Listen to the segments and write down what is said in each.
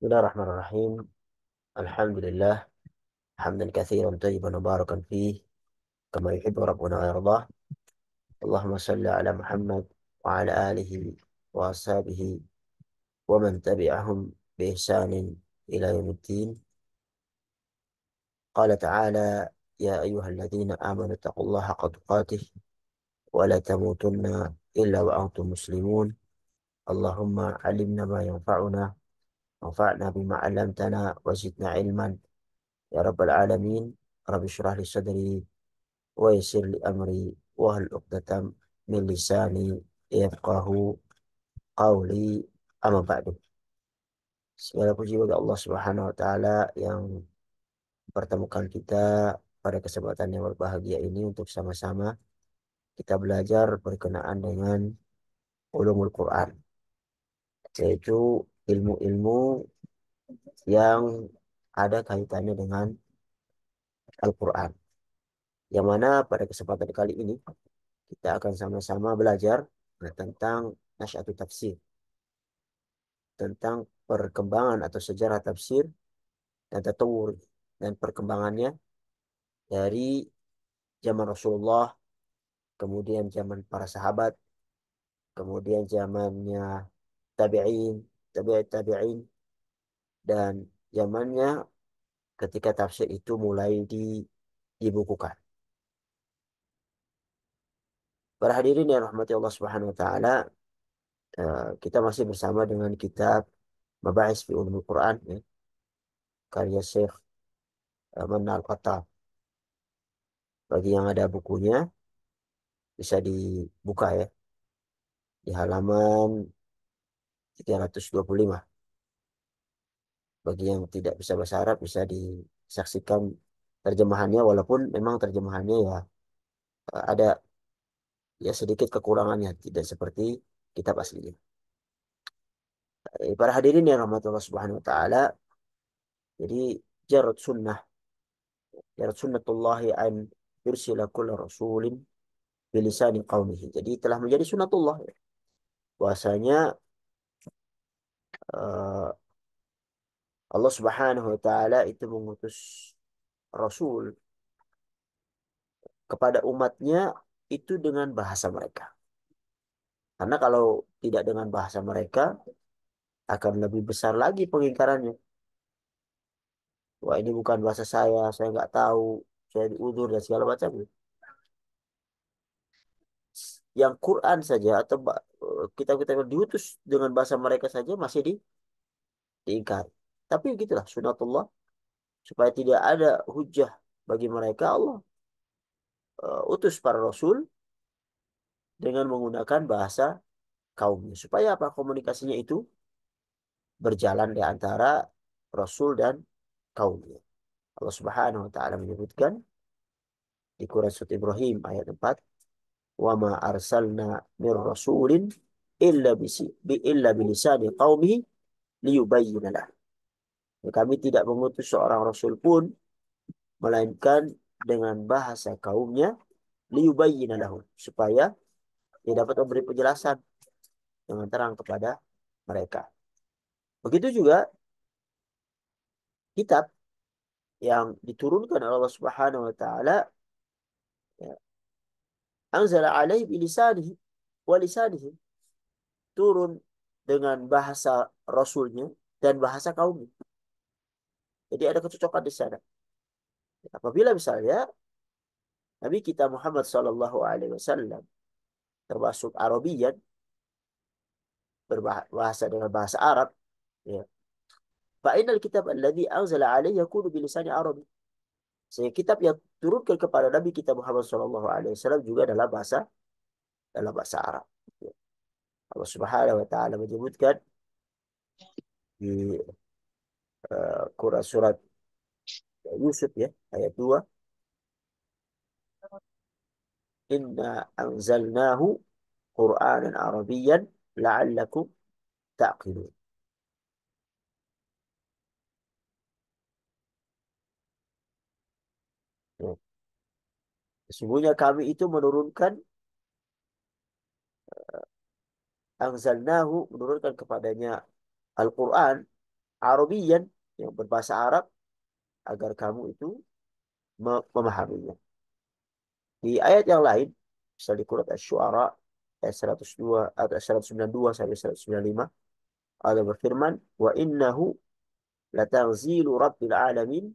بسم الله الرحمن الرحيم الحمد لله حمدا كثيرا طيبا مباركا فيه كما يحب ربنا ويرضاه اللهم صل على محمد وعلى آله وأصحابه ومن تبعهم بإحسان إلى يوم الدين قال تعالى يا أيها الذين آمنوا اتقوا الله حق تقاته ولا تموتن إلا وأنتم مسلمون اللهم علمنا ما ينفعنا وانفعنا بما علمتنا وزدنا علما يا رب العالمين رب اشرح لي صدري ويسر لي أمري وهل عقدة من لساني يفقه قولي أما بعد Segala puji bagi Allah Subhanahu wa taala yang pertemukan kita pada kesempatan yang berbahagia ini untuk sama-sama kita belajar berkenaan dengan ulumul Quran yaitu ilmu-ilmu yang ada kaitannya dengan Al-Quran. Yang mana pada kesempatan kali ini kita akan sama-sama belajar tentang nasyatu tafsir. Tentang perkembangan atau sejarah tafsir dan tatawur dan perkembangannya dari zaman Rasulullah, kemudian zaman para sahabat, kemudian zamannya tabi'in, tabi'at tabi'in dan zamannya ketika tafsir itu mulai di, dibukukan. Para hadirin yang rahmati Allah Subhanahu wa taala, eh, kita masih bersama dengan kitab Mabahis fi Ulumul Quran ya, karya Syekh eh, Manna al Bagi yang ada bukunya bisa dibuka ya di halaman 325. Bagi yang tidak bisa bahasa Arab bisa disaksikan terjemahannya walaupun memang terjemahannya ya eh, ada ya sedikit kekurangannya tidak seperti kitab aslinya. Eh, para hadirin yang rahmat Allah Subhanahu wa taala. Jadi jarat sunnah jarat sunnatullahi an yursila kulla rasulin bilisani qaumihi. Jadi telah menjadi sunnatullah. Bahwasanya Eh, Allah Subhanahu wa taala itu mengutus rasul kepada umatnya itu dengan bahasa mereka. Karena kalau tidak dengan bahasa mereka akan lebih besar lagi pengingkarannya. Wah ini bukan bahasa saya, saya nggak tahu, saya diudur dan segala macam Yang Quran saja atau kita eh, kitab diutus dengan bahasa mereka saja masih di diingkar. Tapi gitulah sunatullah supaya tidak ada hujah bagi mereka Allah uh, utus para rasul dengan menggunakan bahasa kaumnya supaya apa komunikasinya itu berjalan di antara rasul dan kaumnya. Allah Subhanahu wa taala menyebutkan di Quran surat Ibrahim ayat 4 wa ma arsalna mir rasulin illa bisi bi illa bilisani qaumihi liyubayyana lah. Kami tidak mengutus seorang rasul pun melainkan dengan bahasa kaumnya liyubayyana lahum supaya dia dapat memberi penjelasan dengan terang kepada mereka. Begitu juga kitab yang diturunkan oleh Allah Subhanahu wa taala anzala alaihi bilisanihi walisanihi turun dengan bahasa rasulnya dan bahasa kaumnya. Jadi ada kecocokan di sana. Apabila misalnya Nabi kita Muhammad Sallallahu Alaihi Wasallam termasuk Arabian berbahasa dengan bahasa Arab, ya. Fa'inal kitab alladhi anzala alaihi yakunu bilisani Arabi. Sehingga kitab yang diturunkan kepada Nabi kita Muhammad Shallallahu Alaihi Wasallam juga dalam bahasa dalam bahasa Arab. Allah Subhanahu Wa Taala menyebutkan di uh, Quran surat Yusuf ya ayat 2 Inna anzalnahu Qur'anan Arabian la'allakum ta'qilun. Sesungguhnya kami itu menurunkan uh, eh, angzalnahu menurunkan kepadanya Al-Qur'an Arabian yang berbahasa Arab agar kamu itu memahaminya. Di ayat yang lain, misal di Quran Asy-Syu'ara ayat 102 atau 192 sampai 195 Allah berfirman, "Wa innahu latanzilu rabbil alamin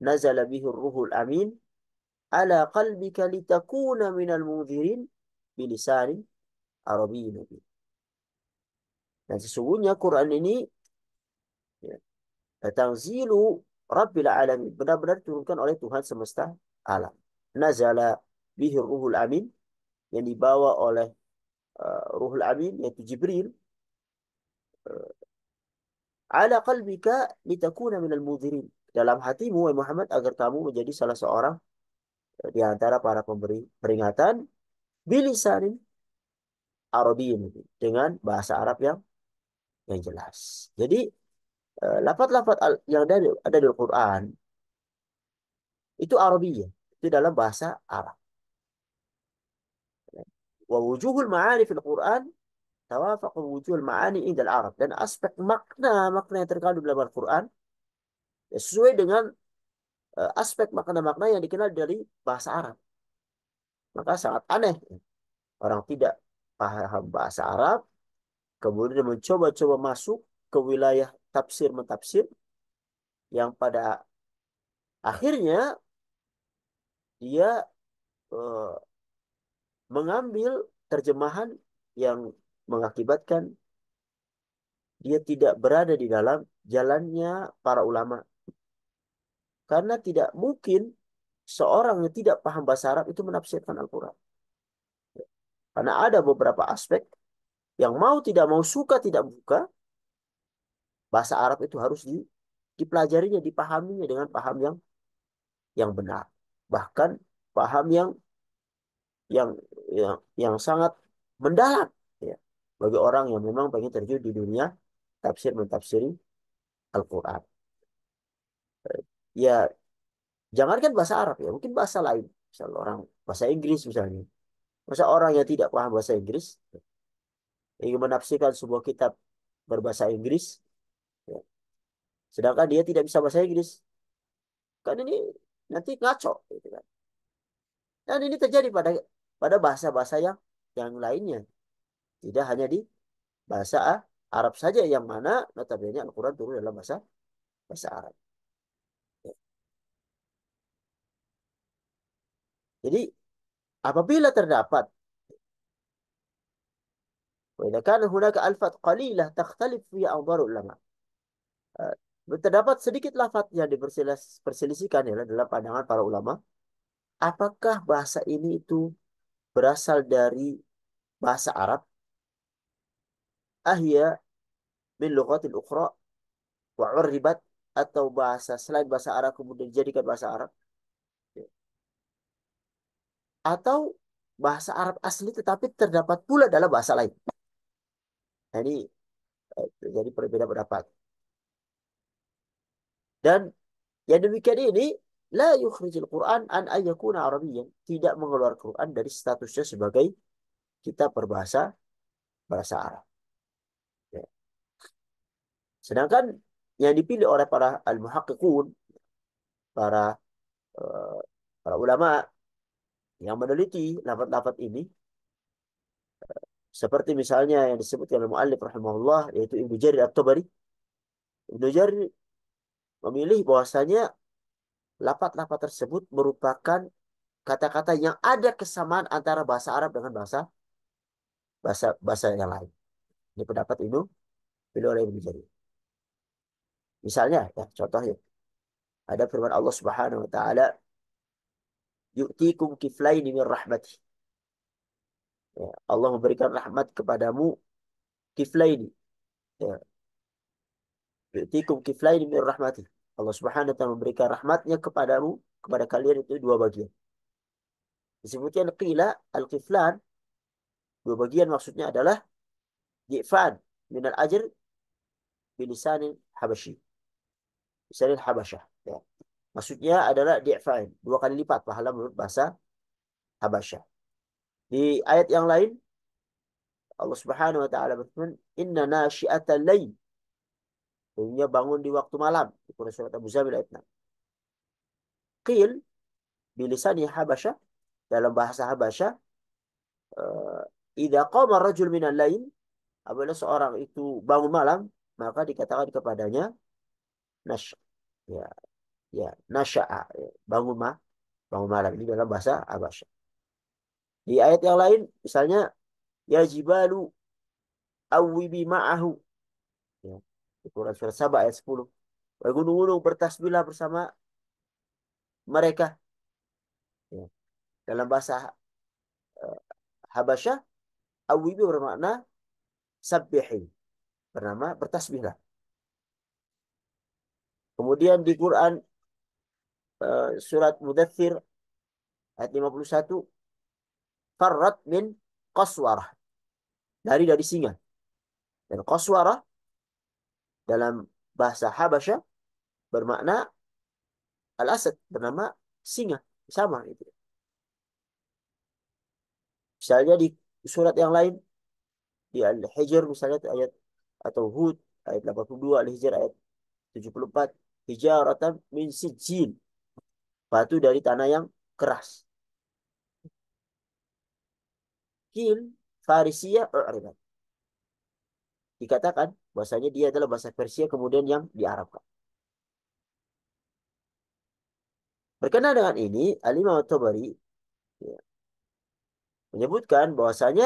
nazala bihi ruhul amin ala qalbika litakuna minal mudhirin bilisanin arabiyin mubin. Dan sesungguhnya Quran ini ya, tanzilu Rabbil alamin benar-benar diturunkan oleh Tuhan semesta alam. Nazala bihi ruhul amin yang dibawa oleh uh, ruhul amin yaitu Jibril uh, ala qalbika litakuna minal mudhirin dalam hatimu wahai Muhammad agar kamu menjadi salah seorang di antara para pemberi peringatan bilisanin ini dengan bahasa Arab yang yang jelas. Jadi eh, lafat-lafat yang dari, ada di Al-Quran itu Arabi ya, itu dalam bahasa Arab. Wa wujuhul ma'ani fil Quran tawafaqu wujuhul ma'ani indal Arab dan aspek makna makna yang terkandung dalam Al-Quran sesuai dengan Eh, aspek makna-makna yang dikenal dari bahasa Arab. Maka sangat aneh orang tidak paham bahasa Arab, kemudian mencoba-coba masuk ke wilayah tafsir mentafsir yang pada akhirnya dia eh, mengambil terjemahan yang mengakibatkan dia tidak berada di dalam jalannya para ulama karena tidak mungkin seorang yang tidak paham bahasa Arab itu menafsirkan Al-Quran. Karena ada beberapa aspek yang mau tidak mau suka tidak buka, bahasa Arab itu harus dipelajarinya, dipahaminya dengan paham yang yang benar. Bahkan paham yang yang yang, yang sangat mendalam ya. bagi orang yang memang pengen terjun di dunia tafsir mentafsiri Al-Quran ya jangankan bahasa Arab ya mungkin bahasa lain misal orang bahasa Inggris misalnya masa orang yang tidak paham bahasa Inggris ingin menafsirkan sebuah kitab berbahasa Inggris ya. sedangkan dia tidak bisa bahasa Inggris kan ini nanti ngaco gitu kan dan ini terjadi pada pada bahasa-bahasa yang yang lainnya tidak hanya di bahasa Arab saja yang mana notabene Al-Quran turun dalam bahasa bahasa Arab Jadi apabila terdapat Wa kana hunaka alfat qalilah takhtalif fi awdar ulama. Eh, terdapat sedikit lafaz yang diperselisihkan ya, dalam pandangan para ulama. Apakah bahasa ini itu berasal dari bahasa Arab? Ahya min lughatil ukhra wa urribat atau bahasa selain bahasa Arab kemudian dijadikan bahasa Arab? atau bahasa Arab asli tetapi terdapat pula dalam bahasa lain. Jadi nah, eh, terjadi perbedaan pendapat. Dan yang demikian ini la yukhrijul Quran an ayyakuna Arabiyyan tidak mengeluarkan Quran dari statusnya sebagai kitab berbahasa bahasa Arab. Ya. Sedangkan yang dipilih oleh para al-muhaqqiqun para uh, para ulama yang meneliti lafaz-lafaz ini seperti misalnya yang disebutkan oleh muallif rahimahullah yaitu Ibnu Jarir At-Tabari. Ibnu Jarir memilih bahwasanya lapat-lapat tersebut merupakan kata-kata yang ada kesamaan antara bahasa Arab dengan bahasa bahasa bahasa yang lain. Ini pendapat Ibnu beliau oleh Ibnu Jarir. Misalnya ya contohnya ada firman Allah Subhanahu wa taala yu'tikum kiflaini min rahmati. Ya, Allah memberikan rahmat kepadamu kiflaini. Ya. Yu'tikum kiflaini min rahmati. Allah Subhanahu wa taala memberikan rahmatnya kepadamu kepada kalian itu dua bagian. Disebutkan qila al-kiflan dua bagian maksudnya adalah di'fan min al-ajr bilisanin habashi Bilisanin habashah. Maksudnya adalah di'fain. Dua kali lipat pahala menurut bahasa Habasyah. Di ayat yang lain, Allah subhanahu wa ta'ala berfirman, Inna nasyiatan lain. Sehingga bangun di waktu malam. Di Quran surat Abu Zamil ayat 6. Qil, bilisani Habasyah, dalam bahasa Habasyah, eh, Ida qama rajul minan lain, apabila seorang itu bangun malam, maka dikatakan kepadanya, Nash. Ya, ya nashaa ah, ya, bangun ma bangun malam ini dalam bahasa Abasha. di ayat yang lain misalnya ya jibalu awibi ma'ahu ya, di Quran surah Sabah ayat 10 gunung-gunung bertasbihlah bersama mereka ya. dalam bahasa uh, Habasha awibi bermakna sabbihi bernama bertasbihlah Kemudian di Quran Eh, surat Mudathir ayat 51 farrat min qaswarah dari dari singa dan qaswarah dalam bahasa Habasya bermakna al-asad bernama singa sama itu misalnya di surat yang lain di Al-Hijr misalnya ayat atau Hud ayat 82 Al-Hijr ayat 74 hijaratan min sijil Batu dari tanah yang keras. Kil Farisia Arab, er, er, er. Dikatakan bahasanya dia adalah bahasa Persia kemudian yang diarabkan. Berkenaan dengan ini, Alimah imam Tabari ya, menyebutkan bahwasanya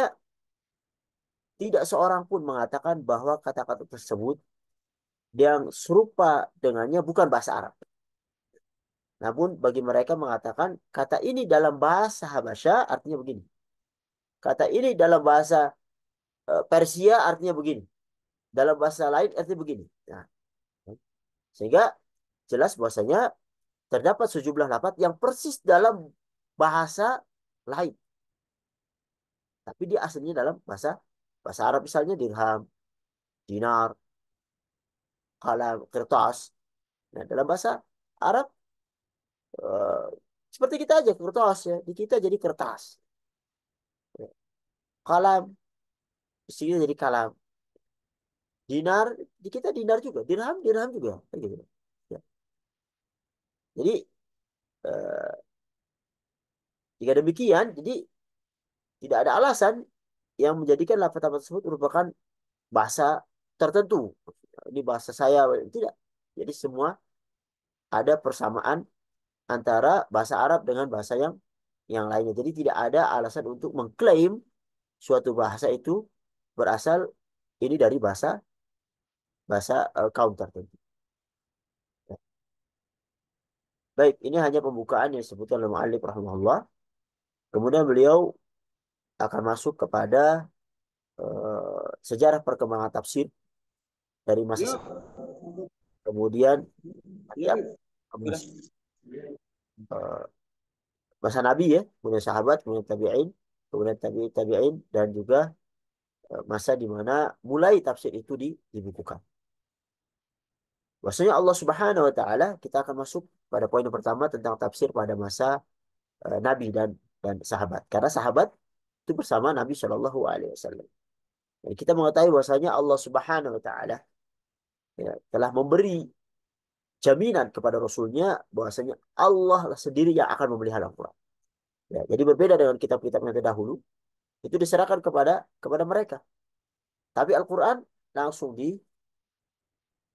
tidak seorang pun mengatakan bahwa kata-kata tersebut yang serupa dengannya bukan bahasa Arab. Namun bagi mereka mengatakan kata ini dalam bahasa Habasya artinya begini. Kata ini dalam bahasa e, Persia artinya begini. Dalam bahasa lain artinya begini. Nah, sehingga jelas bahasanya terdapat sejumlah lapat yang persis dalam bahasa lain. Tapi dia aslinya dalam bahasa bahasa Arab misalnya dirham, dinar, kalam, kertas. Nah, dalam bahasa Arab Eh, seperti kita aja kertas ya di kita jadi kertas kalam di sini jadi kalam dinar di kita dinar juga dirham dirham juga gitu. ya. jadi eh, jika demikian jadi tidak ada alasan yang menjadikan lafaz-lafaz tersebut merupakan bahasa tertentu. Ini bahasa saya tidak. Jadi semua ada persamaan antara bahasa Arab dengan bahasa yang yang lainnya. Jadi tidak ada alasan untuk mengklaim suatu bahasa itu berasal ini dari bahasa bahasa uh, kaum tertentu. Ya. Baik, ini hanya pembukaan yang disebutkan oleh Mu'allif rahimahullah. Kemudian beliau akan masuk kepada uh, sejarah perkembangan tafsir dari masa ya. kemudian ya. ya kemudian Eh, masa Nabi ya, kemudian sahabat, kemudian tabi'in, kemudian tabi'in tabi'in dan juga eh, masa di mana mulai tafsir itu dibukukan. Maksudnya Allah Subhanahu wa taala kita akan masuk pada poin yang pertama tentang tafsir pada masa eh, Nabi dan dan sahabat. Karena sahabat itu bersama Nabi Shallallahu alaihi wasallam. kita mengetahui bahwasanya Allah Subhanahu wa taala ya, telah memberi jaminan kepada Rasulnya bahwasanya Allah sendiri yang akan memelihara Al-Quran. Ya, jadi berbeda dengan kitab-kitab yang terdahulu, itu diserahkan kepada kepada mereka. Tapi Al-Quran langsung di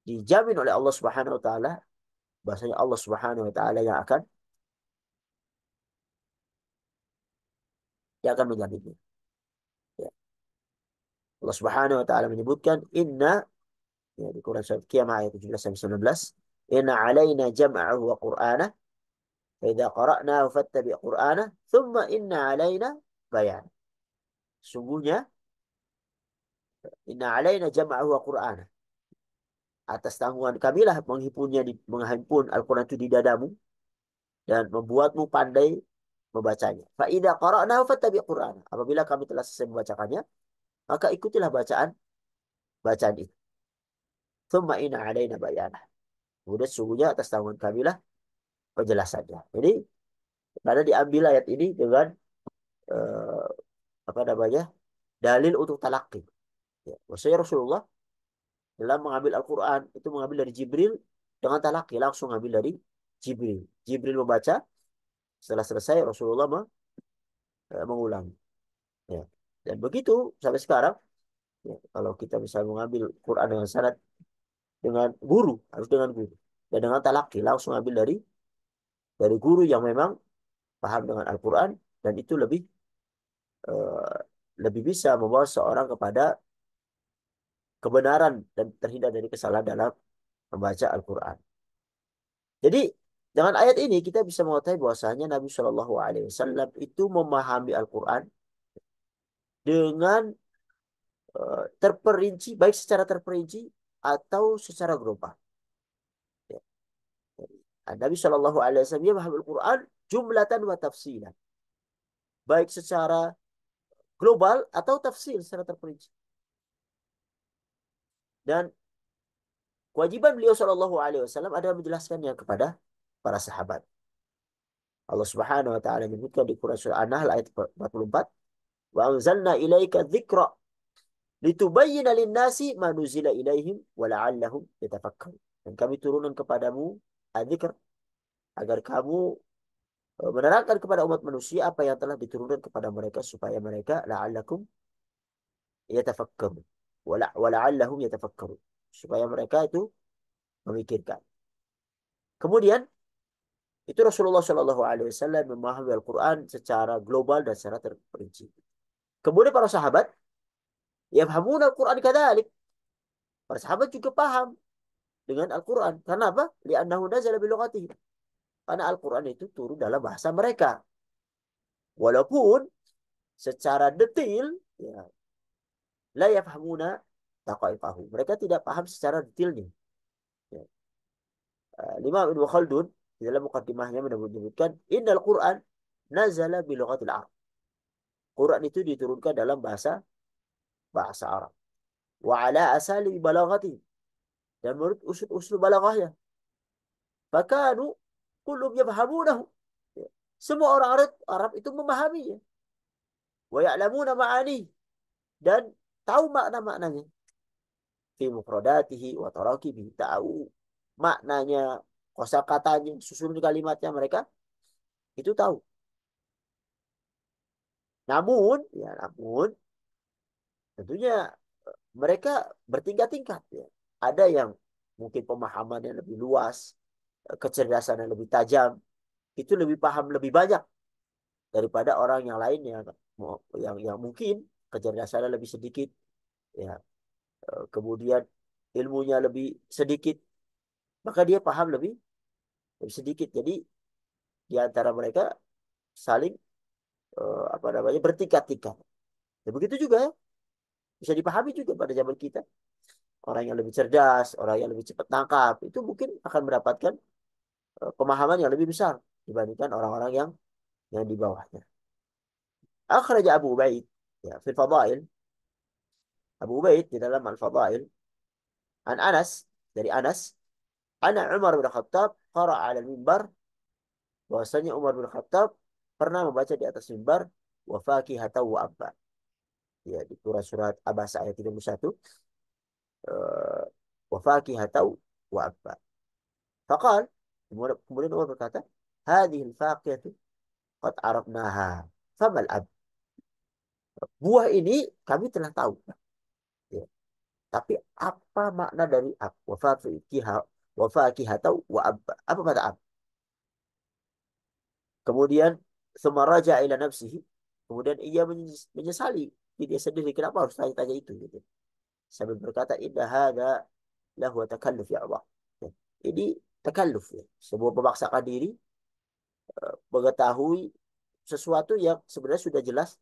dijamin oleh Allah Subhanahu Wa Taala, bahwasanya Allah Subhanahu Wa Taala yang akan yang akan menjaminnya. Ya. Allah Subhanahu Wa Taala menyebutkan Inna ya, di Quran Surat Qiyamah ayat 17 sampai 19 Inna علينا جمعه وقرآنه فإذا قرأناه فاتبع قرآنه ثم إن inna بيانه bayan. إن Inna جمعه وقرآنه wa qur'ana. Atas tanggungan kamilah di menghimpun Al-Quran itu di dadamu. Dan membuatmu pandai membacanya. Fa Fa'idha qara'nahu fattabi Qur'an. Apabila kami telah selesai membacakannya. Maka ikutilah bacaan bacaan itu. Tsumma inna alaina bayanah. Kemudian sesungguhnya atas tanggungan kamilah penjelasannya. Jadi karena diambil ayat ini dengan eh, apa namanya dalil untuk talaki. Ya, maksudnya Rasulullah dalam mengambil Al-Quran itu mengambil dari Jibril dengan talaki langsung mengambil dari Jibril. Jibril membaca setelah selesai Rasulullah eh, mengulang. Ya. Dan begitu sampai sekarang ya, kalau kita bisa mengambil Quran dengan syarat dengan guru, harus dengan guru. Dan dengan talaki langsung ambil dari dari guru yang memang paham dengan Al-Qur'an dan itu lebih uh, lebih bisa membawa seorang kepada kebenaran dan terhindar dari kesalahan dalam membaca Al-Qur'an. Jadi dengan ayat ini kita bisa mengetahui bahwasanya Nabi Shallallahu Alaihi Wasallam itu memahami Al-Quran dengan eh, terperinci, baik secara terperinci atau secara global. Ya. Nabi Shallallahu Alaihi Wasallam memahami Al-Quran jumlatan wa tafsilan. Baik secara global atau tafsir secara terperinci. Dan kewajiban beliau Shallallahu Alaihi Wasallam adalah menjelaskannya kepada para sahabat. Allah Subhanahu Wa Taala menyebutkan di Quran surah An-Nahl ayat 44, Wa anzalna ilaika dzikra litubayyin alin nasi ma nuzila ilaihim wa la'allahum yatafakkarun. Dan kami turunkan kepadamu adzikr agar kamu eh, menerangkan kepada umat manusia apa yang telah diturunkan kepada mereka supaya mereka la'allakum yatafakkarun wa la'allahum yatafakkarun supaya mereka itu memikirkan. Kemudian itu Rasulullah Shallallahu Alaihi Wasallam memahami Al-Quran secara global dan secara terperinci. Kemudian para sahabat Yafhamuna Al-Quran kadalik. Para sahabat juga paham dengan Al-Quran. Karena apa? Li'annahu nazala bilogatihim. Karena Al-Quran itu turun dalam bahasa mereka. Walaupun secara detail ya, la yafhamuna taqaifahu. Mereka tidak paham secara detailnya. Ya. Uh, eh, Lima bin Khaldun di dalam mukaddimahnya menyebutkan innal Quran nazala bilogatil Arab. Quran itu diturunkan dalam bahasa bahasa Arab. Wa ala asali balagati. Dan menurut usul-usul balagahnya. Fakanu kulum yabhamunahu. Ya. Semua orang Arab, Arab itu memahaminya. Wa ya'lamuna ma'ani. Dan tahu makna-maknanya. Fi mufradatihi wa tarakibihi tahu maknanya, kosakatanya, susun kalimatnya mereka itu tahu. Namun, ya namun tentunya eh, mereka bertingkat tingkat ya. Ada yang mungkin pemahamannya lebih luas, eh, kecerdasan yang lebih tajam, itu lebih paham lebih banyak daripada orang yang lain yang yang yang mungkin kecerdasannya lebih sedikit ya eh, kemudian ilmunya lebih sedikit maka dia paham lebih lebih sedikit jadi di antara mereka saling apa namanya bertingkat-tingkat ya, begitu juga ya bisa dipahami juga pada zaman kita. Orang yang lebih cerdas, orang yang lebih cepat tangkap, itu mungkin akan mendapatkan eh, pemahaman yang lebih besar dibandingkan orang-orang yang yang di bawahnya. Akhraj Abu Ubaid ya fil fadail Abu Ubaid di dalam Al-Fadail an Anas dari Anas Ana Umar bin Khattab qara ala mimbar bahwasanya Umar bin Khattab pernah membaca di atas mimbar wa fakihata wa abba ya di surat-surat Abasa ayat 31 uh, eh, wa faqihatu wa abba. Faqal kemudian Allah berkata, hadhihi faqiyatu qad arabnaha. Famal ab." Buah ini kami telah tahu. Ya. Tapi apa makna dari ab? Wa faqiha wa faqihatu wa abba. Apa kata ab? Kemudian semaraja ila nafsihi. Kemudian ia menyesali dia sendiri kenapa harus tanya-tanya itu gitu. Sambil berkata inna hada lahu takalluf ya Allah. Ini ya. takalluf ya. Sebuah memaksakan diri eh, mengetahui sesuatu yang sebenarnya sudah jelas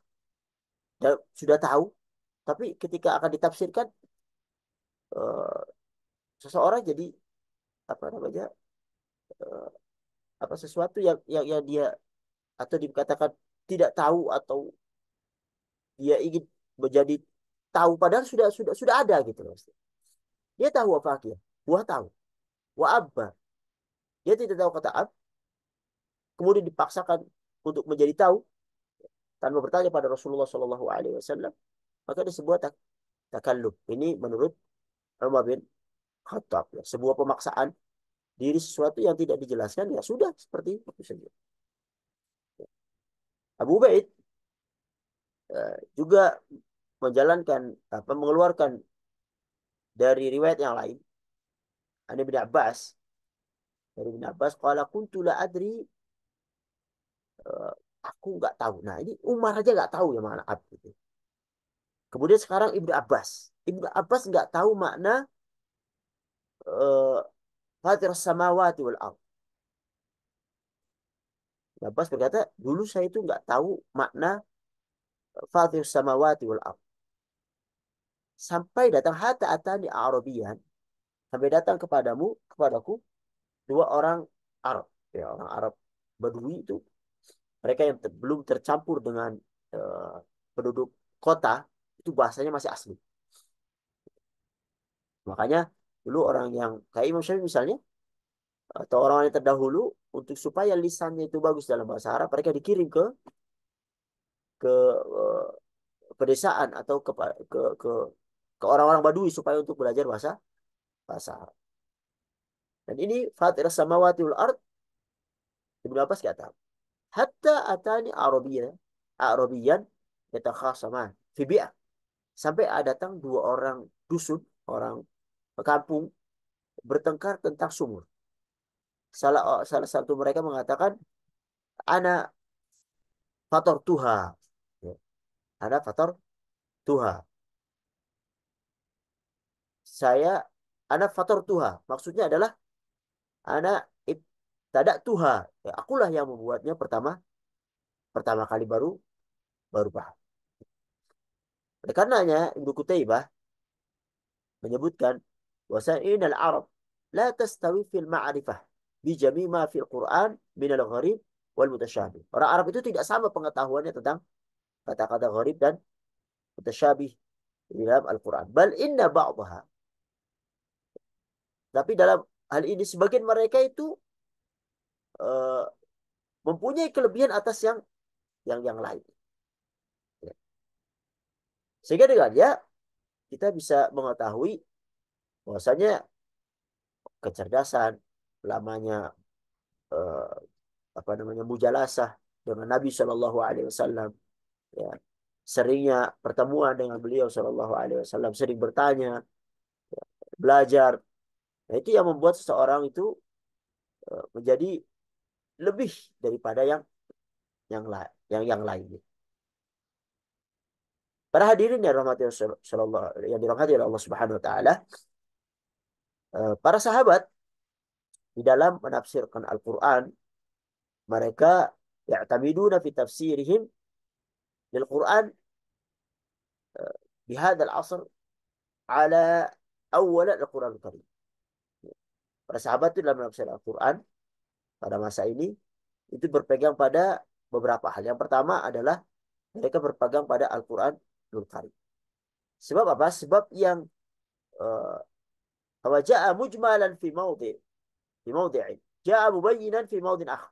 dan sudah tahu tapi ketika akan ditafsirkan eh, seseorang jadi apa namanya eh, apa sesuatu yang yang, yang dia atau dikatakan tidak tahu atau dia ingin menjadi tahu padahal sudah sudah sudah ada gitu loh. Dia tahu apa dia buah tahu. Wa abba. Dia tidak tahu kata ab. Kemudian dipaksakan untuk menjadi tahu tanpa bertanya pada Rasulullah Shallallahu Alaihi Wasallam maka ada sebuah tak takalub. ini menurut Umar bin Khattab ya. sebuah pemaksaan diri sesuatu yang tidak dijelaskan ya sudah seperti itu saja Abu Ubaid Eh, juga menjalankan apa mengeluarkan dari riwayat yang lain ada bin Abbas dari bin Abbas kalau aku adri eh, aku nggak tahu nah ini Umar aja nggak tahu ya mana ab gitu. kemudian sekarang ibnu Abbas ibnu Abbas nggak tahu makna uh, fatir samawati wal Abbas berkata dulu saya itu nggak tahu makna fatih samawati wal ard. Sampai datang hatta atani Arabian. Sampai datang kepadamu, kepadaku dua orang Arab. Ya, orang Arab Badui itu mereka yang belum tercampur dengan uh, penduduk kota itu bahasanya masih asli. Makanya dulu orang yang kayak Imam Syafi'i misalnya atau orang yang terdahulu untuk supaya lisannya itu bagus dalam bahasa Arab mereka dikirim ke ke uh, eh, pedesaan atau ke ke ke ke orang-orang Badui supaya untuk belajar bahasa bahasa Arab. Dan ini fatir samawati wal ard Ibnu Abbas kata, "Hatta atani Arabiyya, Arabiyan yatakhasaman sama fibia Sampai ada datang dua orang dusun, orang kampung bertengkar tentang sumur. Salah salah satu mereka mengatakan, "Ana fator Tuha ada faktor tuha. Saya ada faktor tuha. Maksudnya adalah ada tidak tuha. Ya, akulah yang membuatnya pertama pertama kali baru baru paham. Oleh karenanya Ibnu Kutaibah menyebutkan wasain al-Arab la tastawi fil ma'rifah bi jami' fil Quran min al-gharib wal mutasyabih. Orang Arab itu tidak sama pengetahuannya tentang kata-kata gharib dan mutasyabih di dalam Al-Quran. Bal inna ba'daha. Tapi dalam hal ini sebagian mereka itu uh, mempunyai kelebihan atas yang yang yang lain. Ya. Sehingga ya kita bisa mengetahui bahwasanya kecerdasan lamanya uh, apa namanya mujalasah dengan Nabi Shallallahu Alaihi Wasallam ya, seringnya pertemuan dengan beliau Shallallahu Alaihi Wasallam sering bertanya ya, belajar nah, itu yang membuat seseorang itu uh, menjadi lebih daripada yang yang lain yang yang lainnya para hadirin yang dirahmati yang dirahmati Allah Subhanahu wa taala e, para sahabat di dalam menafsirkan Al-Qur'an mereka tamiduna fi tafsirihim للقرآن بهذا العصر على أول القرآن الكريم para sahabat itu dalam menafsir Al-Quran pada masa ini itu berpegang pada beberapa hal. Yang pertama adalah mereka berpegang pada Al-Quran Nur Karim. Sebab apa? Sebab yang uh, eh, ja'a mujmalan fi mawdi' fi mawdi'in. Ja'a mubayyinan fi mawdi'in akh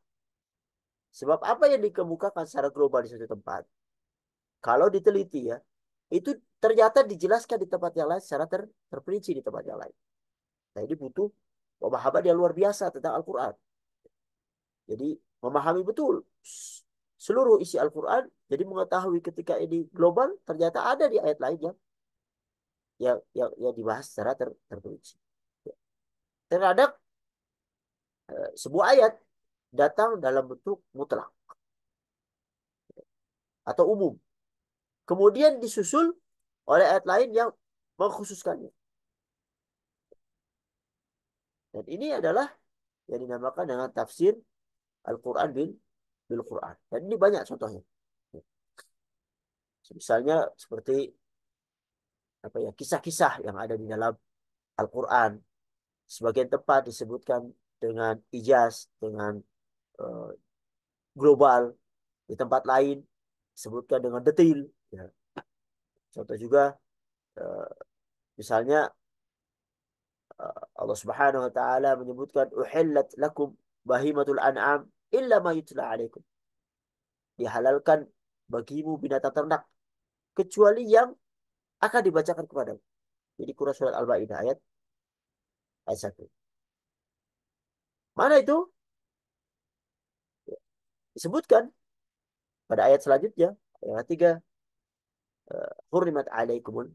Sebab apa yang dikemukakan secara global di suatu tempat kalau diteliti ya, itu ternyata dijelaskan di tempat yang lain secara ter, terperinci di tempat yang lain. Nah ini butuh pemahaman yang luar biasa tentang Al-Quran. Jadi memahami betul seluruh isi Al-Quran. Jadi mengetahui ketika ini global ternyata ada di ayat lain yang yang yang, yang dibahas secara ter, terperinci. Terhadap e, sebuah ayat datang dalam bentuk mutlak atau umum Kemudian disusul oleh ayat lain yang mengkhususkannya. Dan ini adalah yang dinamakan dengan tafsir Al-Quran bin bil Quran. Dan ini banyak contohnya. Misalnya seperti apa ya kisah-kisah yang ada di dalam Al-Quran. Sebagian tempat disebutkan dengan ijaz, dengan uh, global. Di tempat lain disebutkan dengan detail Ya. Contoh juga eh, misalnya eh, Allah Subhanahu wa taala menyebutkan uhillat lakum bahimatul an'am illa ma yutla alaikum. Dihalalkan bagimu binatang ternak kecuali yang akan dibacakan kepadamu. Jadi Quran surat Al-Maidah ayat ayat 1. Mana itu? Disebutkan pada ayat selanjutnya, ayat 3 Eh, hurimat alaikumun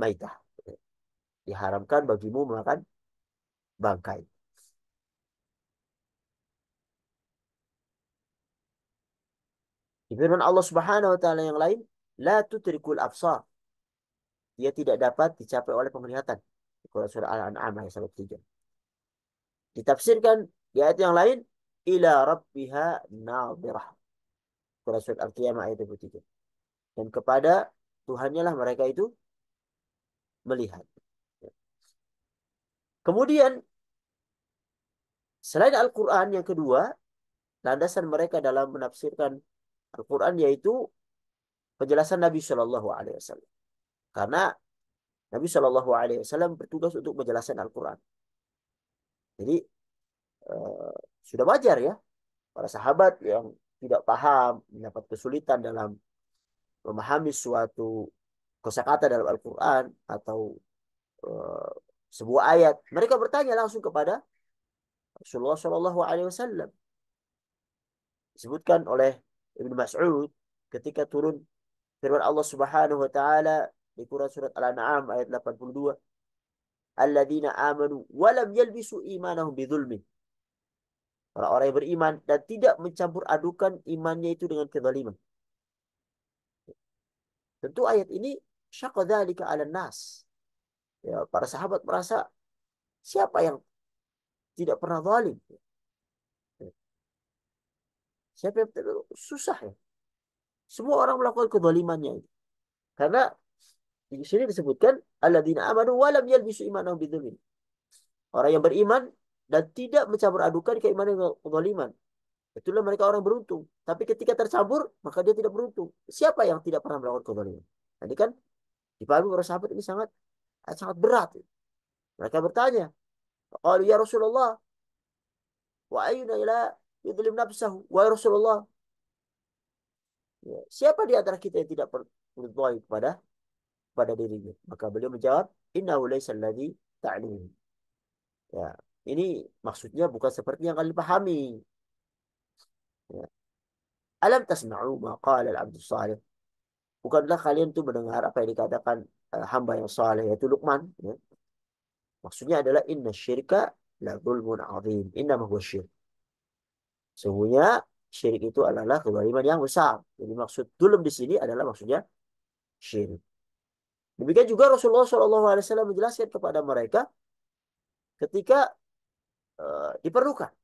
maitah. Diharamkan bagimu makan bangkai. firman Allah Subhanahu wa taala yang lain, la tutrikul absar. Ia tidak dapat dicapai oleh penglihatan. Quran surah Al-An'am ayat 103. Ditafsirkan di ayat yang lain, ila rabbiha nadhirah. Quran surah Al-Qiyamah ayat 23. Dan kepada Tuhannya lah mereka itu melihat. Kemudian selain Al-Quran yang kedua, landasan mereka dalam menafsirkan Al-Quran yaitu penjelasan Nabi Shallallahu Alaihi Wasallam. Karena Nabi Shallallahu Alaihi Wasallam bertugas untuk menjelaskan Al-Quran. Jadi eh, sudah wajar ya para sahabat yang tidak paham mendapat kesulitan dalam memahami suatu kosakata dalam Al-Quran atau uh, sebuah ayat, mereka bertanya langsung kepada Rasulullah Shallallahu Alaihi Wasallam. Disebutkan oleh Ibnu Mas'ud ketika turun firman Allah Subhanahu Wa Taala di Quran surat Al-An'am ayat 82. Alladzina amanu walam yalbisu imanahum bidzulmin. Orang-orang yang beriman dan tidak mencampur adukan imannya itu dengan kezaliman. Tentu ayat ini syaqadzalika 'alan nas. Ya, para sahabat merasa siapa yang tidak pernah zalim? Ya. Siapa yang tidak susah ya? Semua orang melakukan kezalimannya. Karena di sini disebutkan alladzina amanu wa lam yalbisu imanahum bidzulmin. Orang yang beriman dan tidak mencampur adukan keimanan dengan kezaliman. Itulah mereka orang beruntung. Tapi ketika tercampur maka dia tidak beruntung. Siapa yang tidak pernah melakukan kezaliman? Tadi kan dipahami para sahabat ini sangat sangat berat. Mereka bertanya, "Qalu ya Rasulullah, wa ayna ila yudlim nafsahu wa Rasulullah?" Ya, siapa di antara kita yang tidak berdoa kepada pada dirinya? Maka beliau menjawab, inna laisa alladhi ta'lim." Ya, ini maksudnya bukan seperti yang kalian pahami. Alam tasma'u qala al-abdu salih. Bukanlah kalian tuh mendengar apa yang dikatakan eh, hamba yang saleh yaitu Luqman. Ya. Maksudnya adalah inna syirka la zulmun 'adzim. Inna huwa syirk. syirik itu adalah kezaliman yang besar. Jadi maksud zulm di sini adalah maksudnya syirik. Demikian juga Rasulullah SAW menjelaskan kepada mereka ketika uh, diperlukan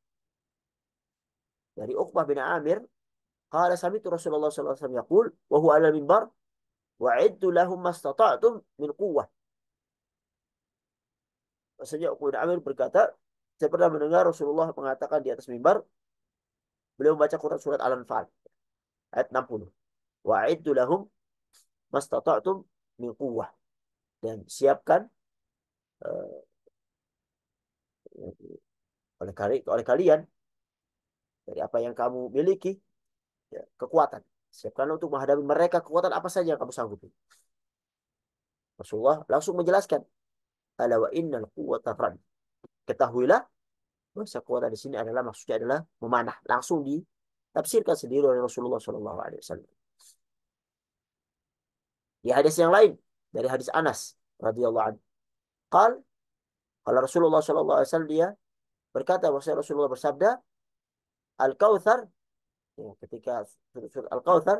dari Uqbah bin Amir qala sami'tu Rasulullah sallallahu alaihi wasallam yaqul wa huwa ala mimbar wa'idtu lahum mastata'tum min quwwah Maksudnya Uqbah bin Amir berkata saya pernah mendengar Rasulullah mengatakan di atas mimbar beliau membaca Quran surat Al-Anfal ayat 60 wa'idtu lahum mastata'tum min quwwah dan siapkan uh, oleh, kali, oleh kalian dari apa yang kamu miliki ya, kekuatan siapkanlah untuk menghadapi mereka kekuatan apa saja yang kamu sanggupi Rasulullah langsung menjelaskan ala wa innal quwwata rad ketahuilah bahwa kekuatan di sini adalah maksudnya adalah memanah langsung di tafsirkan sendiri oleh Rasulullah Shallallahu Alaihi Wasallam di hadis yang lain dari hadis Anas radhiyallahu anhu kal kalau Rasulullah Shallallahu Alaihi Wasallam dia berkata bahwa Rasulullah bersabda al kawthar ya, ketika surat al kawthar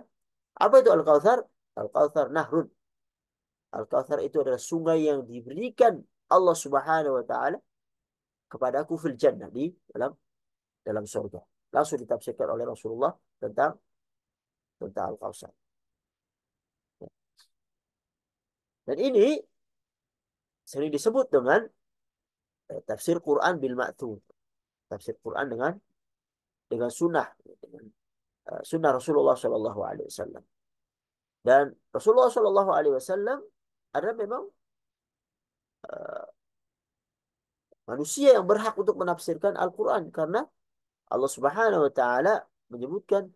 apa itu al kawthar al kawthar nahrun. al kawthar itu adalah sungai yang diberikan Allah Subhanahu wa taala kepada aku fil jannah di dalam dalam surga. Langsung ditafsirkan oleh Rasulullah tentang tentang al kawthar Ya. Dan ini sering disebut dengan eh, tafsir Quran bil ma'thur. Tafsir Quran dengan dengan sunnah dengan eh, sunnah Rasulullah Shallallahu Alaihi Wasallam dan Rasulullah Shallallahu Alaihi Wasallam adalah memang uh, manusia yang berhak untuk menafsirkan Al-Quran karena Allah Subhanahu Wa Taala menyebutkan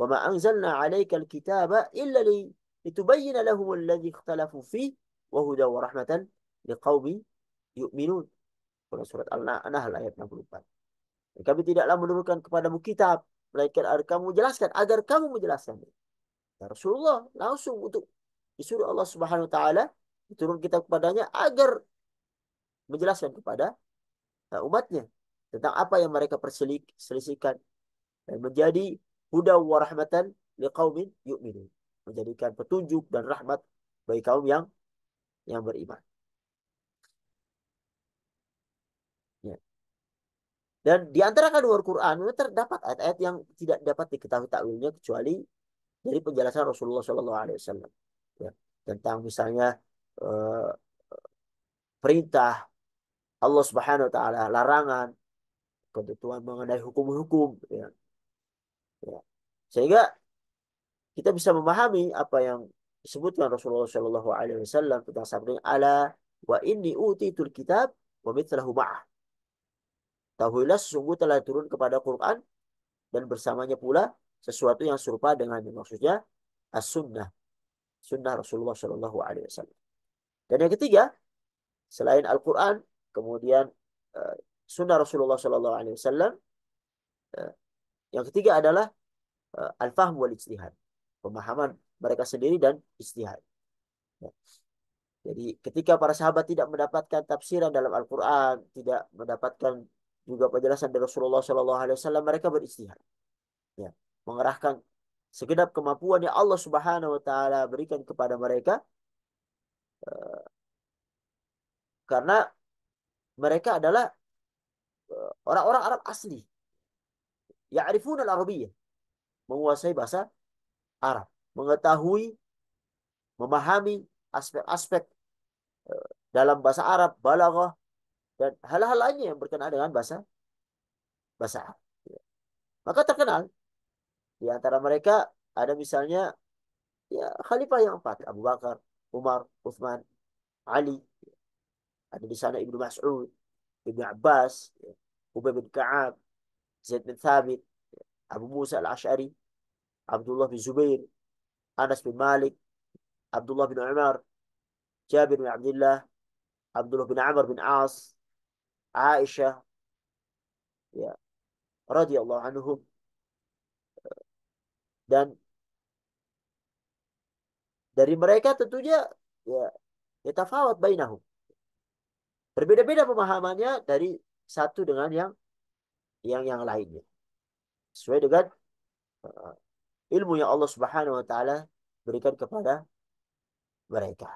wa ma anzalna alaikal kitaba illa li litubayyana lahum alladhi ikhtalafu fi wa huda wa rahmatan liqaumi yu'minun. Surah Al-Nahl ayat 64. Kami tidaklah menurunkan kepadamu kitab. Melainkan agar kamu menjelaskan. Agar kamu menjelaskan. Ya Rasulullah langsung untuk disuruh Allah Subhanahu Wa Taala turun kitab kepadanya agar menjelaskan kepada eh, umatnya tentang apa yang mereka perselisihkan dan menjadi huda wa rahmatan liqaumin menjadikan petunjuk dan rahmat bagi kaum yang yang beriman. Dan di antara al Quran memang terdapat ayat-ayat yang tidak dapat diketahui takwilnya kecuali dari penjelasan Rasulullah SAW ya, tentang misalnya eh, perintah Allah Subhanahu Wa Taala, larangan, ketentuan mengenai hukum-hukum, ya. ya. sehingga kita bisa memahami apa yang disebutkan Rasulullah SAW Alaihi Wasallam tentang sabda Allah wa inni utitul kitab wa mitlahu ma'ah Tahuilah sesungguh telah turun kepada Quran dan bersamanya pula sesuatu yang serupa dengannya. Maksudnya as-sunnah. Sunnah Rasulullah Shallallahu Alaihi Wasallam. Dan yang ketiga, selain Al-Quran, kemudian uh, sunnah Rasulullah Shallallahu Alaihi Wasallam. Uh, yang ketiga adalah uh, al-fahm wal ijtihad, pemahaman mereka sendiri dan ijtihad. Ya. Jadi ketika para sahabat tidak mendapatkan tafsiran dalam Al-Quran, tidak mendapatkan juga penjelasan dari Rasulullah Shallallahu Alaihi Wasallam mereka beristihad ya mengerahkan segenap kemampuan yang Allah Subhanahu Wa Taala berikan kepada mereka eh, karena mereka adalah eh, orang-orang Arab asli arifun al-arabiyyah menguasai bahasa Arab mengetahui memahami aspek-aspek eh, dalam bahasa Arab balaghah dan hal-hal lainnya yang berkenaan dengan bahasa bahasa Arab. Ya. Maka terkenal di antara mereka ada misalnya ya khalifah yang empat Abu Bakar, Umar, Uthman, Ali. Ya. Ada di sana Ibnu Mas'ud, Ibnu Abbas, ya. Ubay bin Ka'ab, Zaid bin Thabit, Abu Musa al-Ash'ari, Abdullah bin Zubair, Anas bin Malik, Abdullah bin Umar, Jabir bin Abdullah, Abdullah bin Amr bin As, Aisyah ya radhiyallahu anhum dan dari mereka tentunya ya yatafawat bainahum. Berbeda-beda pemahamannya dari satu dengan yang yang yang lainnya. Sesuai dengan uh, ilmu yang Allah Subhanahu wa taala berikan kepada mereka.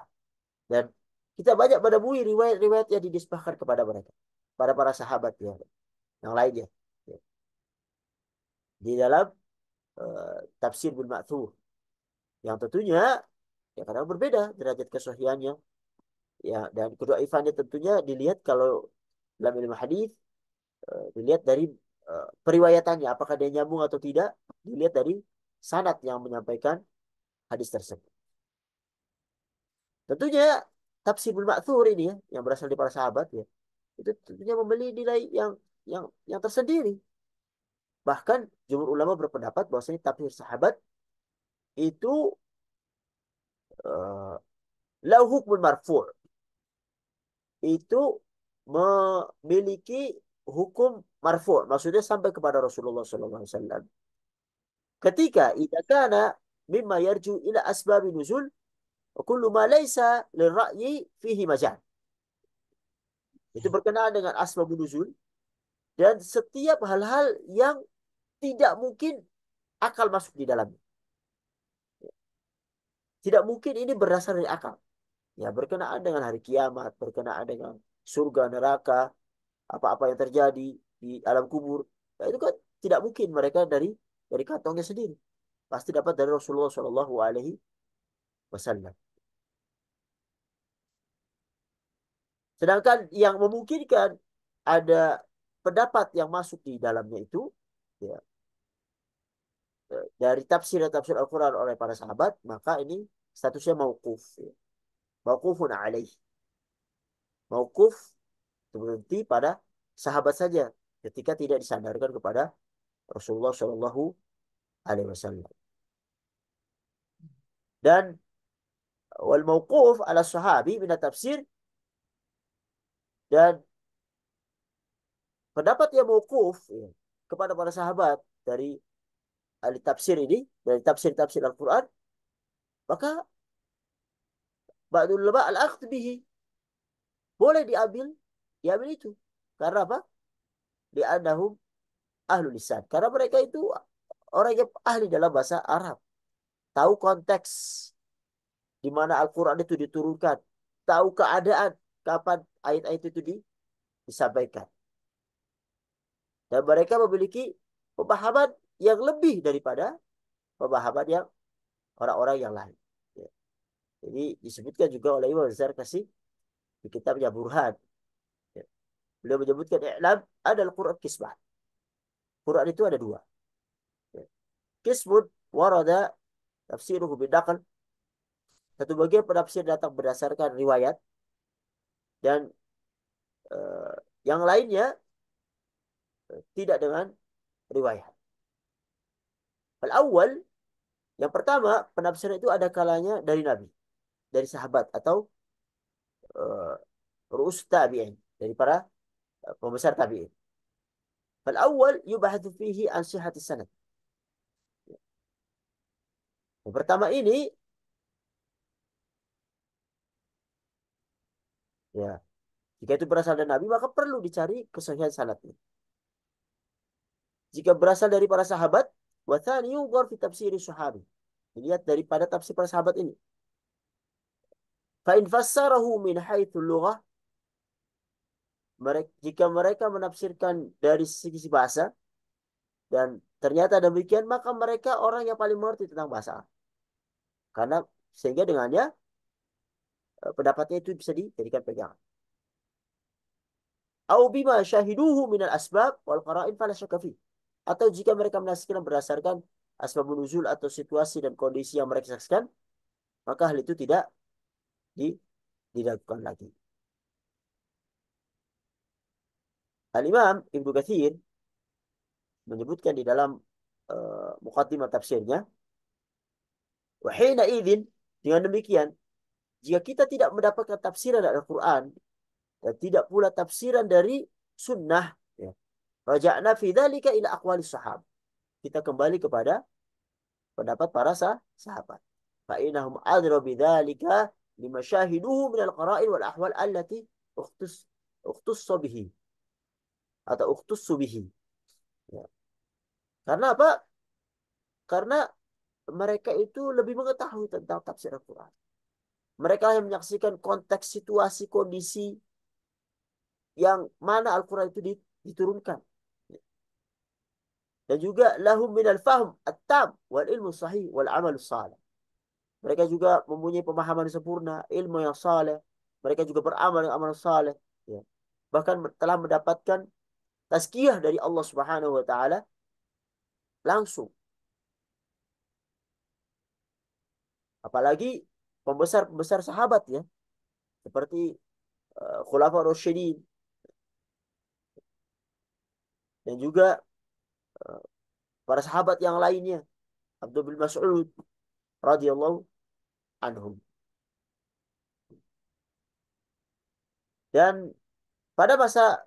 Dan kita banyak menemui riwayat-riwayat yang didisbahkan kepada mereka pada para sahabat ya yang lainnya ya. di dalam uh, tafsir bil ma'thur yang tentunya ya kadang berbeda derajat kesahihannya ya dan kedua ifannya tentunya dilihat kalau dalam ilmu hadis uh, dilihat dari uh, periwayatannya apakah dia nyambung atau tidak dilihat dari sanat yang menyampaikan hadis tersebut tentunya tafsir ma'thur ini ya yang berasal dari para sahabat ya itu tentunya membeli nilai yang yang yang tersendiri. Bahkan jumhur ulama berpendapat bahwasanya tafsir sahabat itu uh, hukmun marfu' itu memiliki hukum marfu' maksudnya sampai kepada Rasulullah SAW Ketika idza kana mimma yarju ila asbabi nuzul kullu ma laysa lirra'yi fihi majal. Itu berkenaan dengan asbabun nuzul dan setiap hal-hal yang tidak mungkin akal masuk di dalamnya. Tidak mungkin ini berdasar dari akal. Ya, berkenaan dengan hari kiamat, berkenaan dengan surga, neraka, apa-apa yang terjadi di alam kubur. Ya, itu kan tidak mungkin mereka dari dari kantongnya sendiri. Pasti dapat dari Rasulullah Shallallahu alaihi wasallam. Sedangkan yang memungkinkan ada pendapat yang masuk di dalamnya itu ya, ya dari tafsir tafsir Al-Quran oleh para sahabat, maka ini statusnya mauquf. Ya. Mauqufun alaih. Mauquf berhenti pada sahabat saja ketika tidak disandarkan kepada Rasulullah Shallallahu Alaihi Wasallam. Dan wal mauquf ala sahabi min tafsir dan pendapat yang mukuf ya, kepada para sahabat dari ahli tafsir ini, dari tafsir-tafsir Al-Quran, maka Ba'dul laba al-akhd bihi. Boleh diambil, diambil itu. Karena apa? Li'annahum ahlul lisan. Karena mereka itu orang yang ahli dalam bahasa Arab. Tahu konteks di mana Al-Quran itu diturunkan. Tahu keadaan kapan ayat-ayat itu di, disampaikan. Dan mereka memiliki pemahaman yang lebih daripada pemahaman yang orang-orang yang lain. Ya. Jadi disebutkan juga oleh Imam kasih di kitabnya Burhan. Ya. Beliau menyebutkan i'lam adalah Quran Kisbah. Quran itu ada dua. Ya. Kismun warada tafsiruhu binakal. Satu bagian penafsir datang berdasarkan riwayat dan uh, yang lainnya uh, tidak dengan riwayat. Al awal yang pertama penafsiran itu ada kalanya dari Nabi, dari sahabat atau uh, ru'us tabi'in dari para uh, pembesar tabi'in. Fal awal yubahathu fihi an sanad. Yang pertama ini Ya. Jika itu berasal dari Nabi, maka perlu dicari kesahihan sanatnya. Jika berasal dari para sahabat, wathani yughar fi tafsiri sahabi. Dilihat daripada tafsir para sahabat ini. Fa'in fassarahu min lughah mereka, jika mereka menafsirkan dari segi bahasa dan ternyata demikian maka mereka orang yang paling mengerti tentang bahasa Karena sehingga dengannya Eh, pendapatnya itu bisa dijadikan pegangan. Au bima syahiduhu minal asbab wal qara'in fala syakafi. Atau jika mereka menafsirkan berdasarkan asbabun uzul atau situasi dan kondisi yang mereka saksikan, maka hal itu tidak dilakukan lagi. Al-Imam Ibnu Katsir menyebutkan di dalam uh, eh, mukaddimah tafsirnya, "Wahina idzin" dengan demikian jika kita tidak mendapatkan tafsiran dari Al-Quran dan tidak pula tafsiran dari sunnah, ya. Raja'na fi dhalika ila aqwali sahab. Kita kembali kepada pendapat para sah sahabat. Fa'inahum adra bidhalika lima syahiduhu minal qara'in wal ahwal allati ukhtus ukhtus bihi atau ukhtus subihi. Ya. Karena apa? Karena mereka itu lebih mengetahui tentang tafsir Al-Quran. Mereka yang menyaksikan konteks situasi kondisi yang mana Al-Quran itu diturunkan. Dan juga lahum minal fahm at-tam wal ilmu sahih wal amal salih. Mereka juga mempunyai pemahaman sempurna, ilmu yang saleh. Mereka juga beramal yang amal saleh. Ya. Bahkan telah mendapatkan tazkiyah dari Allah Subhanahu wa taala langsung. Apalagi pembesar-pembesar sahabat ya. Seperti uh, Khulafa Rasyidin. Dan juga uh, para sahabat yang lainnya. Abdul bin Mas'ud radhiyallahu anhum. Dan pada masa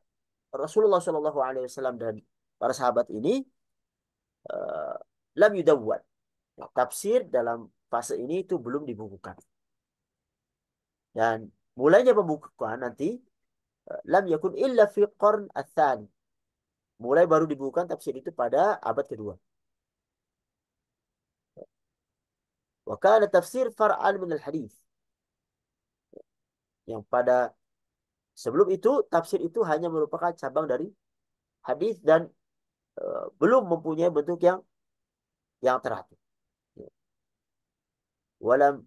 Rasulullah Shallallahu Alaihi Wasallam dan para sahabat ini uh, lam yudawwan. tafsir dalam fase ini itu belum dibukukan. Dan mulainya pembukaan nanti eh, lam yakun illa fi qarn Mulai baru dibukukan tafsir itu pada abad kedua. Wa kana tafsir far'an min al-hadis. Yang pada sebelum itu tafsir itu hanya merupakan cabang dari hadis dan uh, belum mempunyai bentuk yang yang teratur. ولم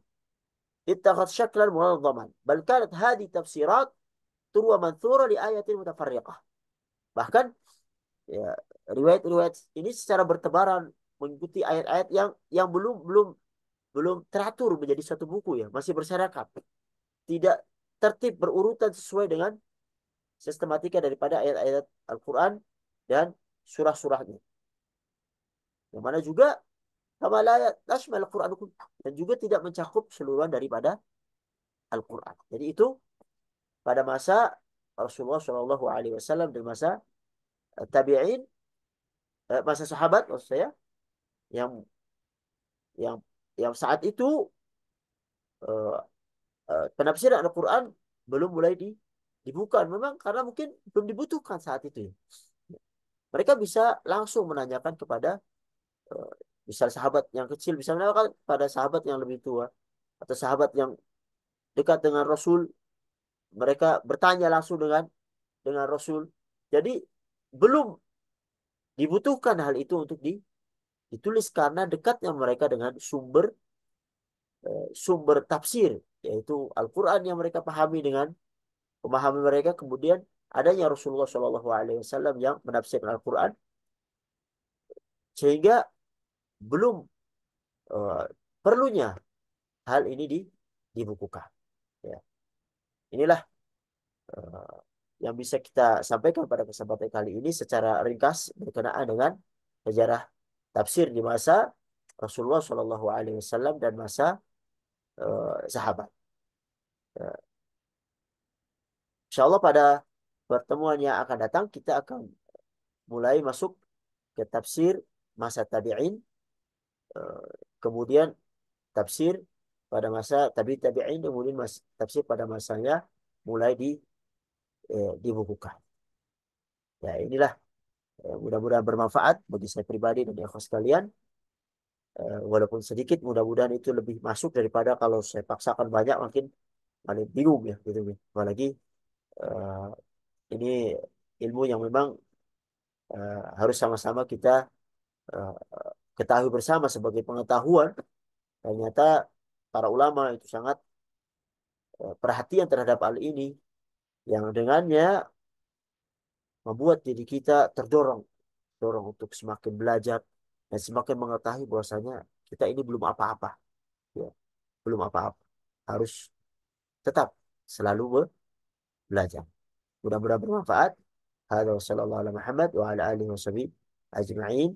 اتخذ شكلا منظما بل كانت هذه تفسيرات تروى منثورة لآية متفرقة bahkan ya, riwayat-riwayat ini secara bertebaran mengikuti ayat-ayat yang yang belum belum belum teratur menjadi satu buku ya masih berserakan tidak tertib berurutan sesuai dengan sistematika daripada ayat-ayat Al-Quran dan surah-surahnya yang mana juga tashmal Al-Qur'an dan juga tidak mencakup seluruhan daripada Al-Qur'an. Jadi itu pada masa Rasulullah Shallallahu alaihi wasallam dan masa eh, tabi'in eh, masa sahabat maksud saya yang yang yang saat itu eh, penafsiran Al-Qur'an belum mulai di, dibuka memang karena mungkin belum dibutuhkan saat itu. Ya. Mereka bisa langsung menanyakan kepada bisa sahabat yang kecil bisa menawarkan pada sahabat yang lebih tua atau sahabat yang dekat dengan Rasul mereka bertanya langsung dengan dengan Rasul jadi belum dibutuhkan hal itu untuk di, ditulis karena dekatnya mereka dengan sumber eh, sumber tafsir yaitu Al-Qur'an yang mereka pahami dengan pemahaman mereka kemudian adanya Rasulullah SAW yang menafsirkan Al-Qur'an sehingga belum uh, perlunya hal ini di, dibukukan. Ya. Inilah uh, yang bisa kita sampaikan pada kesempatan kali ini secara ringkas berkenaan dengan sejarah tafsir di masa Rasulullah Shallallahu Alaihi Wasallam dan masa uh, sahabat. Uh, Insya Allah pada pertemuan yang akan datang kita akan mulai masuk ke tafsir masa tabi'in Eh, kemudian tafsir pada masa tabi tabi'in kemudian mas, tafsir pada masanya mulai di eh, dibukukan. Ya inilah eh, mudah-mudahan bermanfaat bagi saya pribadi dan ikhwas sekalian. Eh, walaupun sedikit mudah-mudahan itu lebih masuk daripada kalau saya paksakan banyak mungkin paling bingung ya gitu. Apalagi eh, ini ilmu yang memang eh, harus sama-sama kita eh, ketahui bersama sebagai pengetahuan ternyata para ulama itu sangat e, perhatian terhadap hal ini yang dengannya membuat diri kita terdorong dorong untuk semakin belajar dan semakin mengetahui bahwasanya kita ini belum apa-apa ya belum apa-apa harus tetap selalu belajar mudah-mudahan bermanfaat hadza sallallahu alaihi wa ala alihi ajma'in